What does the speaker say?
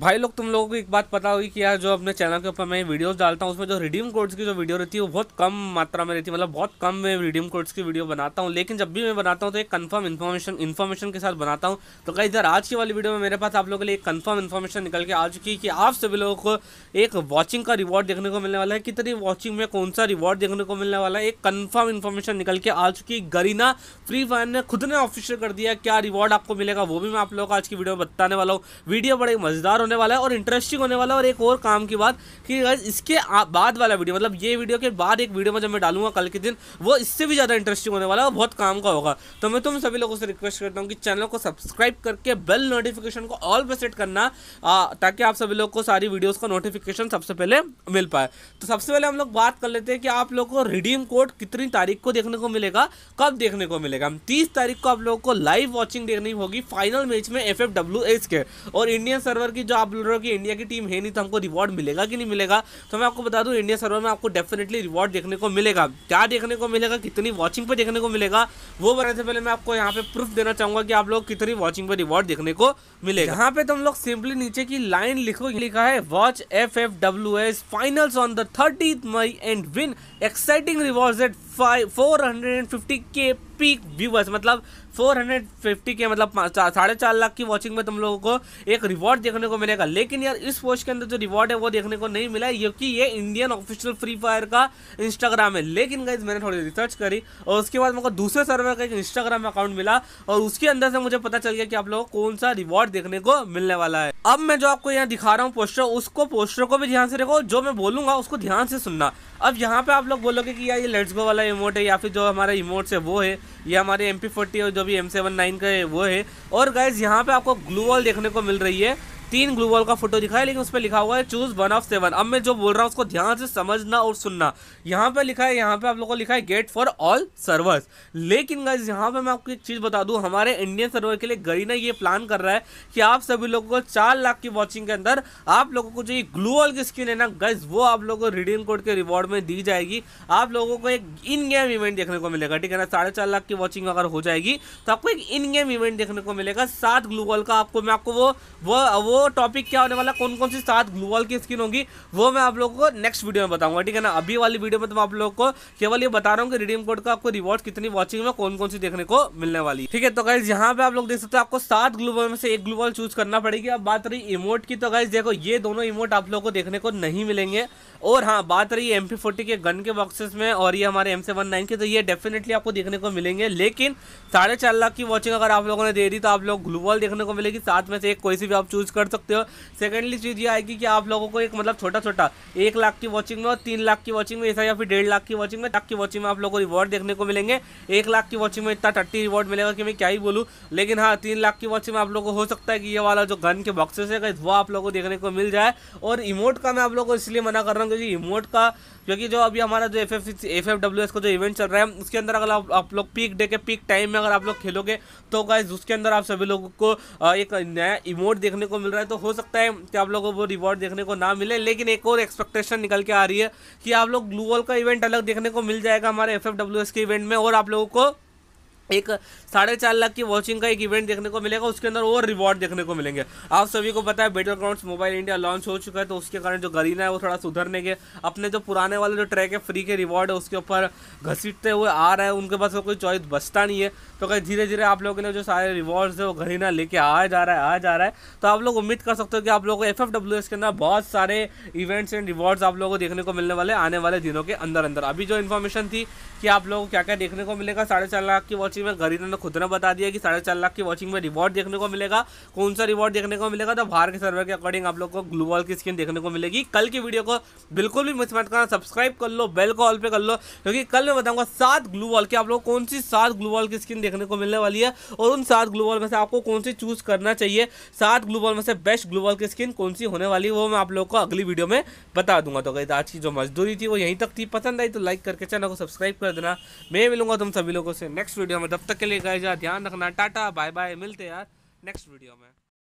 भाई लोग तुम लोगों को एक बात पता होगी कि यार जो अपने चैनल के ऊपर मैं वीडियोस डालता हूँ उसमें जो रिडीम कोड्स की जो वीडियो रहती है वो बहुत कम मात्रा में रहती है मतलब बहुत कम मैं रिडीम कोड्स की वीडियो बनाता हूँ लेकिन जब भी मैं बनाता हूँ तो एक कन्फर्म इन्फॉर्मेशन इन्फॉर्मेशन के साथ बनाता हूँ तो कहीं इधर आज की वाली वीडियो में मेरे पास आप लोगों के लिए एक कन्फर्म इन्फॉर्मेशन निकल के आ चुकी है कि आप सभी लोगों को एक वॉचिंग का रिवॉर्ड देखने को मिलने वाला है कितनी वॉचिंग में कौन सा रिवॉर्ड देखने को मिलने वाला है एक कन्फर्म इन्फॉर्मेशन निकल के आ चुकी है गरीना फ्री फायर ने खुद ने ऑफिशियल कर दिया क्या रिवॉर्ड आपको मिलेगा वो भी मैं आप लोगों को आज की वीडियो में बताने वाला हूँ वीडियो बड़े मज़ेदार होने वाला है और इंटरेस्टिंग होने वाला है और एक और काम की बात कि इसके बाद वाला वीडियो मतलब ये वीडियो के बाद एक वीडियो में जब मैं डालूंगा कल के दिन वो इससे भी ज़्यादा इंटरेस्टिंग होने वाला है और बहुत काम का होगा तो मैं तुम सभी लोगों से रिक्वेस्ट करता हूँ कि चैनल को सब्सक्राइब करके बेल नोटिफिकेशन को ऑल पर सेट करना ताकि आप सभी लोग को सारी वीडियोज़ का नोटिफिकेशन सबसे पहले मिल पाए तो सबसे पहले हम लोग बात कर लेते हैं कि आप लोग को रिडीम कोड कितनी तारीख को देखने को मिलेगा कब देखने को मिलेगा हम तीस तारीख को आप लोगों को लाइव वॉचिंग देखनी होगी फाइनल मैच में एफ के और इंडियन सर्वर की जो आप बोल रहे हो कि इंडिया की टीम है नहीं तो हमको रिवॉर्ड मिलेगा कि नहीं मिलेगा तो मैं आपको बता दूँ इंडिया सर्वर में आपको डेफिनेटली रिवॉर्ड देखने को मिलेगा क्या देखने को मिलेगा कितनी वॉचिंग पर देखने को मिलेगा वो बने से पहले मैं आपको यहाँ पे प्रूफ देना चाहूंगा कि आप लोग कितनी वॉचिंग पर रिवॉर्ड देखने को मिलेगा यहाँ पे तुम तो लोग सिंपली नीचे की लाइन लिखो लिखा है watch F F W S finals on the thirty May and win exciting reward at five four hundred and fifty K peak viewers मतलब 450 के मतलब साढ़े चार लाख की वॉचिंग में तुम लोगों को एक रिवॉर्ड देखने को मिलेगा लेकिन यार इस पोस्ट के अंदर जो रिवॉर्ड है वो देखने को नहीं मिला क्योंकि ये इंडियन ऑफिशियल फ्री फायर का इंस्टाग्राम है लेकिन गाइज मैंने थोड़ी रिसर्च करी और उसके बाद मुझे दूसरे सर्वर का एक इंस्टाग्राम अकाउंट मिला और उसके अंदर से मुझे पता चल गया कि आप लोगों को कौन सा रिवॉर्ड देखने को मिलने वाला है अब मैं जो आपको यहाँ दिखा रहा हूँ पोस्टर उसको पोस्टर को भी ध्यान से देखो जो मैं बोलूंगा उसको ध्यान से सुनना अब यहाँ पे आप लोग बोलोगे कि यार ये लेट्स गो वाला इमोट है या फिर जो हमारा इमोट्स है वो है ये हमारे एम पी फोर्टी और जो भी एम सेवन नाइन का है वो है और गाइज यहाँ पे आपको ग्लू वॉल देखने को मिल रही है तीन ग्लू का फोटो दिखा है लेकिन उस पर लिखा हुआ है चूज वन ऑफ सेवन अब मैं जो बोल रहा हूँ उसको ध्यान से समझना और सुनना यहाँ पे लिखा है यहाँ पे आप लोगों को लिखा है गेट फॉर ऑल सर्वर्स लेकिन गाइज यहाँ पे मैं आपको एक चीज़ बता दू हमारे इंडियन सर्वर के लिए गरीना ये प्लान कर रहा है कि आप सभी लोगों को चार लाख की वॉचिंग के अंदर आप लोगों को जो ये ग्लू की स्किन है ना गाइज वो आप लोगों को रिडीम कोड के रिवॉर्ड में दी जाएगी आप लोगों को एक इन गेम इवेंट देखने को मिलेगा ठीक है ना साढ़े लाख की वॉचिंग अगर हो जाएगी तो आपको एक इन गेम इवेंट देखने को मिलेगा सात ग्लू का आपको मैं आपको वो वो टॉपिक क्या होने वाला कौन कौन सी सात ग्लू वॉल की स्किन होगी वो मैं आप लोगों को नेक्स्ट वीडियो में बताऊंगा ठीक है ना अभी वाली वीडियो में तो मैं आप लोगों को केवल ये बता रहा हूँ कि रिडीम कोड का आपको रिवॉर्ड कितनी वॉचिंग में कौन कौन सी देखने को मिलने वाली ठीक है तो गाइज यहाँ पे आप लोग देख सकते हो आपको सात ग्लू वॉल में से एक ग्लू वॉल चूज करना पड़ेगी अब बात रही इमोट की तो गाइज देखो ये दोनों इमोट आप लोग को देखने को नहीं मिलेंगे और हाँ बात रही एम पी के गन के बॉक्सेस में और ये हमारे एम सेवन नाइन के तो ये डेफिनेटली आपको देखने को मिलेंगे लेकिन साढ़े चार लाख की वॉचिंग अगर आप लोगों ने दे दी तो आप लोग ग्लूबॉल देखने को मिलेगी साथ में से एक कोई सी भी आप चूज कर कर सकते हो सेकेंडली चीज़ ये आएगी कि आप लोगों को एक मतलब छोटा छोटा एक लाख की वॉचिंग में और तीन लाख की वॉचिंग में ऐसा या फिर डेढ़ लाख की वॉचिंग में लाख की वॉचिंग में आप लोगों को रिवॉर्ड देखने को मिलेंगे एक लाख की वॉचिंग में इतना टट्टी रिवॉर्ड मिलेगा कि मैं क्या ही बोलूँ लेकिन हाँ तीन लाख की वॉचिंग में आप लोगों को हो सकता है कि ये वाला जो गन के बॉक्सेस है वो आप लोगों को देखने को मिल जाए और इमोट का मैं आप लोगों को इसलिए मना कर रहा हूँ क्योंकि इमोट का क्योंकि जो अभी हमारा जो F F F F W S का जो इवेंट चल रहा है उसके अंदर अगर आप, लोग पीक डे के पीक टाइम में अगर आप लोग खेलोगे तो गाइज उसके अंदर आप सभी लोगों को एक नया इमोट देखने को मिल रहा है तो हो सकता है कि आप लोगों को वो रिवॉर्ड देखने को ना मिले लेकिन एक और एक्सपेक्टेशन निकल के आ रही है कि आप लोग ग्लूवॉल का इवेंट अलग देखने को मिल जाएगा हमारे एफ के इवेंट में और आप लोगों को एक साढ़े चार लाख की वॉचिंग का एक इवेंट देखने को मिलेगा उसके अंदर और रिवॉर्ड देखने को मिलेंगे आप सभी को पता है Battlegrounds Mobile India launch हो चुका है तो उसके कारण जो गरीना है वो थोड़ा सुधरने के अपने जो पुराने वाले जो ट्रैक है फ्री के रिवॉर्ड है उसके ऊपर घसीटते हुए आ रहा है उनके पास तो कोई चॉइस बचता नहीं है तो कहीं धीरे धीरे आप लोगों के लिए जो सारे रिवॉर्ड्स है वो गरीना लेके आया जा रहा है आ जा रहा है तो आप लोग उम्मीद कर सकते हो कि आप लोगों को एफ एफ डब्ल्यू एस के अंदर बहुत सारे इवेंट्स एंड रिवॉर्ड्स आप लोगों को देखने को मिलने वाले आने वाले दिनों के अंदर अंदर अभी जो इन्फॉर्मेशन थी कि आप लोगों को क्या क्या देखने को मिलेगा साढ़े चार लाख की वॉचिंग में गरीब तो ने खुद ने बता दिया कि साढ़े चार लाख की वॉचिंग में रिवॉर्ड देखने को मिलेगा कौन सा रिवॉर्ड देखने को मिलेगा तो बाहर के सर्वर के अकॉर्डिंग आप लोग को ग्लूबॉल की स्क्रीन देखने को मिलेगी कल की वीडियो को बिल्कुल भी मिस मत करना सब्सक्राइब कर लो बेल को ऑल पे कर लो क्योंकि कल मैं बताऊंगा सात ग्लूबॉल की आप लोग कौन सी सात ग्लूबॉल की स्क्रीन देखने को मिलने वाली है और उन सात ग्लूबॉल में से आपको कौन सी चूज करना चाहिए सात ग्लूबॉल में से बेस्ट ग्लूबॉल की स्किन कौन सी होने वाली है वो मैं आप लोग को अगली वीडियो में बता दूंगा तो गई आज की जो मजदूरी थी वो यहीं तक थी पसंद आई तो लाइक करके चैनल को सब्सक्राइब कर देना मैं मिलूंगा तुम सभी लोगों से नेक्स्ट वीडियो में में तब तक के लिए गए ध्यान रखना टाटा बाय बाय मिलते यार नेक्स्ट वीडियो में